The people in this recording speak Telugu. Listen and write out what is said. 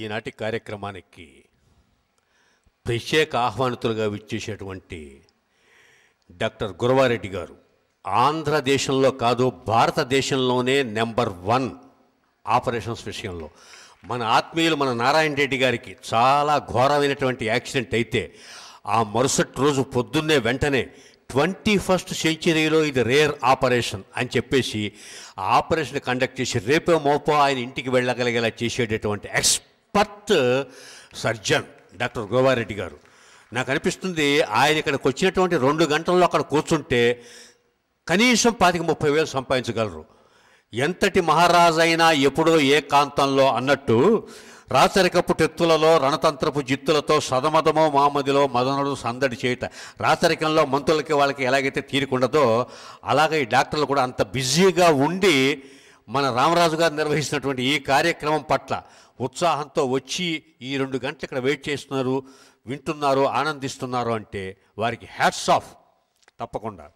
ఈనాటి కార్యక్రమానికి ప్రత్యేక ఆహ్వానితులుగా విచ్చేసేటువంటి డాక్టర్ గురవారెడ్డి గారు ఆంధ్రదేశంలో కాదు భారతదేశంలోనే నెంబర్ వన్ ఆపరేషన్స్ విషయంలో మన ఆత్మీయులు మన నారాయణ రెడ్డి గారికి చాలా ఘోరమైనటువంటి యాక్సిడెంట్ అయితే ఆ మరుసటి రోజు పొద్దున్నే వెంటనే ట్వంటీ ఫస్ట్ సెంచరీలో ఇది రేర్ ఆపరేషన్ అని చెప్పేసి ఆపరేషన్ కండక్ట్ చేసి రేపే మోపో ఆయన ఇంటికి వెళ్ళగలిగేలా చేసేటటువంటి ex expert surgeon doctor Gova Reddy గారు నాకు అనిపిస్తుంది ఆయన ఇక్కడికి వచ్చినటువంటి రెండు గంటల్లో అక్కడ కూర్చుంటే కనీసం పాతిక ముప్పై వేలు సంపాదించగలరు ఎంతటి మహారాజైనా ఎప్పుడో ఏ కాంతంలో అన్నట్టు రాచరికపు టెత్తులలో రణతంత్రపు జిత్తులతో సదమదమో మామదిలో మదనుడు సందడి చేయట రాచరికంలో మంత్రులకి వాళ్ళకి ఎలాగైతే తీరుకుండదో అలాగే ఈ డాక్టర్లు కూడా అంత బిజీగా ఉండి మన రామరాజు గారు నిర్వహిస్తున్నటువంటి ఈ కార్యక్రమం పట్ల ఉత్సాహంతో వచ్చి ఈ రెండు గంటలు ఇక్కడ వెయిట్ చేస్తున్నారు వింటున్నారు ఆనందిస్తున్నారు అంటే వారికి హ్యాట్స్ ఆఫ్ తప్పకుండా